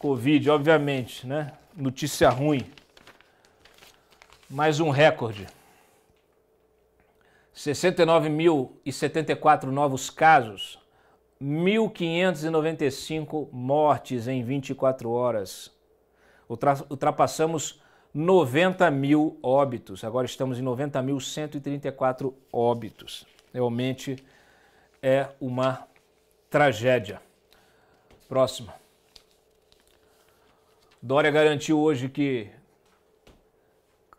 Covid, obviamente, né? Notícia ruim. Mais um recorde. 69.074 novos casos, 1.595 mortes em 24 horas. Ultrapassamos 90 mil óbitos. Agora estamos em 90.134 óbitos. Realmente é uma tragédia. Próxima. Dória garantiu hoje que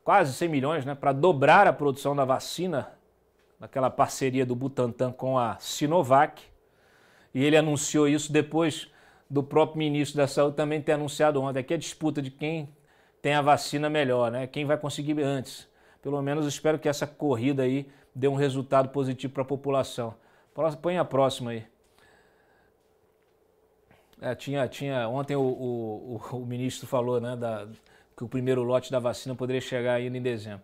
quase 100 milhões né, para dobrar a produção da vacina, naquela parceria do Butantan com a Sinovac. E ele anunciou isso depois do próprio ministro da Saúde também ter anunciado ontem. Aqui é disputa de quem tem a vacina melhor, né? quem vai conseguir antes. Pelo menos espero que essa corrida aí dê um resultado positivo para a população. Põe a próxima aí. É, tinha, tinha, ontem o, o, o, ministro falou né, da, que o primeiro lote da vacina poderia chegar ainda em dezembro.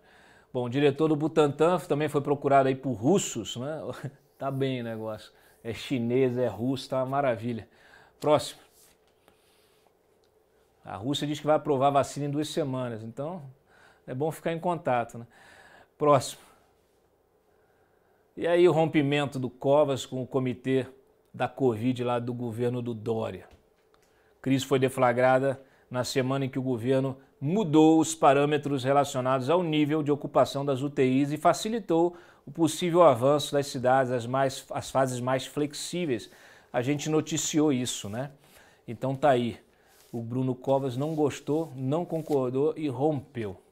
Bom, o diretor do Butantan também foi procurado aí por russos, né? Tá bem o negócio. É chinês, é russo, tá uma maravilha. Próximo. A Rússia diz que vai aprovar a vacina em duas semanas, então é bom ficar em contato, né? Próximo. E aí o rompimento do Covas com o Comitê da Covid lá do governo do Dória. Crise foi deflagrada na semana em que o governo mudou os parâmetros relacionados ao nível de ocupação das UTIs e facilitou o possível avanço das cidades às, mais, as fases mais flexíveis. A gente noticiou isso, né? Então tá aí. O Bruno Covas não gostou, não concordou e rompeu.